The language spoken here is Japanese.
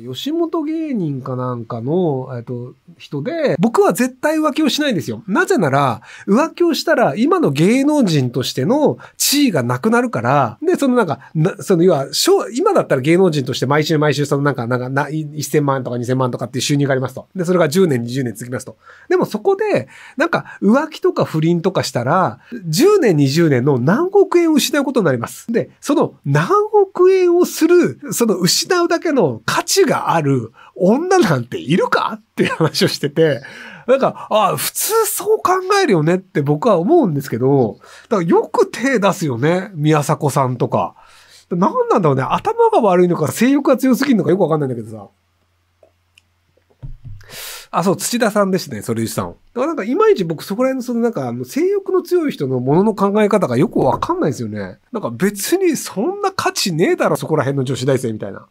吉本芸人かなんかの、えっと、人で、僕は絶対浮気をしないんですよ。なぜなら、浮気をしたら、今の芸能人としての地位がなくなるから、で、そのなんか、なその、要は、今だったら芸能人として毎週毎週、そのなんか、なんかな、1000万とか2000万とかっていう収入がありますと。で、それが10年、20年続きますと。でもそこで、なんか、浮気とか不倫とかしたら、10年、20年の何億円を失うことになります。で、その何億円をする、その失うだけの価値がある女なんているかっていう話をしてて、なんか、ああ、普通そう考えるよねって僕は思うんですけど、だからよく手出すよね、宮迫さんとか。なんなんだろうね、頭が悪いのか性欲が強すぎるのかよくわかんないんだけどさ。あ、そう、土田さんでしたね、それゆさん。だからなんか、いまいち僕、そこら辺の、そのなんか、性欲の強い人のものの考え方がよくわかんないですよね。なんか、別にそんな価値ねえだろ、そこら辺の女子大生みたいな。